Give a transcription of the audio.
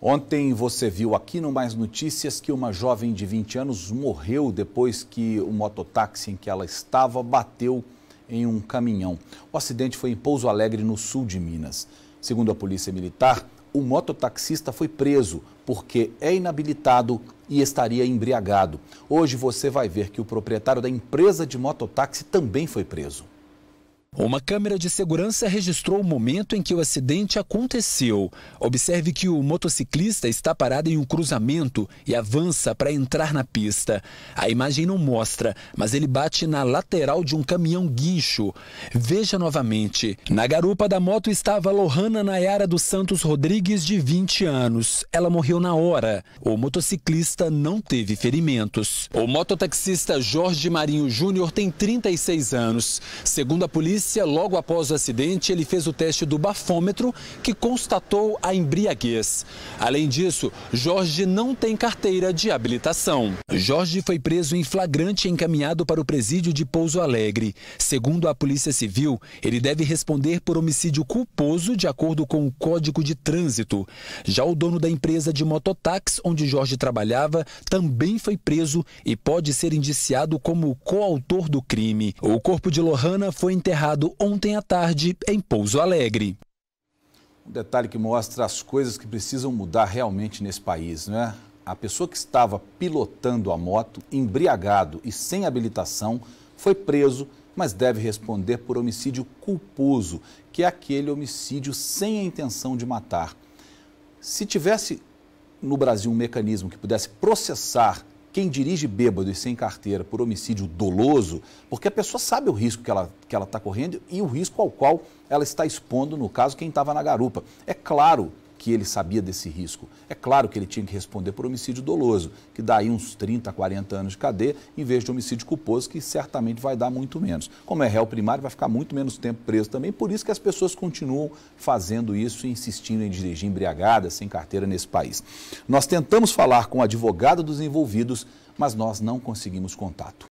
Ontem você viu aqui no Mais Notícias que uma jovem de 20 anos morreu depois que o mototáxi em que ela estava bateu em um caminhão. O acidente foi em Pouso Alegre, no sul de Minas. Segundo a Polícia Militar, o mototaxista foi preso porque é inabilitado e estaria embriagado. Hoje você vai ver que o proprietário da empresa de mototáxi também foi preso. Uma câmera de segurança registrou o momento em que o acidente aconteceu. Observe que o motociclista está parado em um cruzamento e avança para entrar na pista. A imagem não mostra, mas ele bate na lateral de um caminhão guincho. Veja novamente. Na garupa da moto estava Lohana Nayara dos Santos Rodrigues, de 20 anos. Ela morreu na hora. O motociclista não teve ferimentos. O mototaxista Jorge Marinho Júnior tem 36 anos. Segundo a polícia, polícia, logo após o acidente, ele fez o teste do bafômetro, que constatou a embriaguez. Além disso, Jorge não tem carteira de habilitação. Jorge foi preso em flagrante e encaminhado para o presídio de Pouso Alegre. Segundo a Polícia Civil, ele deve responder por homicídio culposo, de acordo com o Código de Trânsito. Já o dono da empresa de mototáxi, onde Jorge trabalhava, também foi preso e pode ser indiciado como coautor do crime. O corpo de Lohana foi enterrado ontem à tarde em Pouso Alegre. Um detalhe que mostra as coisas que precisam mudar realmente nesse país, não é? A pessoa que estava pilotando a moto, embriagado e sem habilitação, foi preso, mas deve responder por homicídio culposo, que é aquele homicídio sem a intenção de matar. Se tivesse no Brasil um mecanismo que pudesse processar quem dirige bêbado e sem carteira por homicídio doloso, porque a pessoa sabe o risco que ela está que ela tá correndo e o risco ao qual ela está expondo, no caso, quem estava na garupa. É claro que ele sabia desse risco. É claro que ele tinha que responder por homicídio doloso, que dá aí uns 30, 40 anos de cadeia, em vez de homicídio culposo, que certamente vai dar muito menos. Como é réu primário, vai ficar muito menos tempo preso também, por isso que as pessoas continuam fazendo isso e insistindo em dirigir embriagada, sem carteira nesse país. Nós tentamos falar com o advogado dos envolvidos, mas nós não conseguimos contato.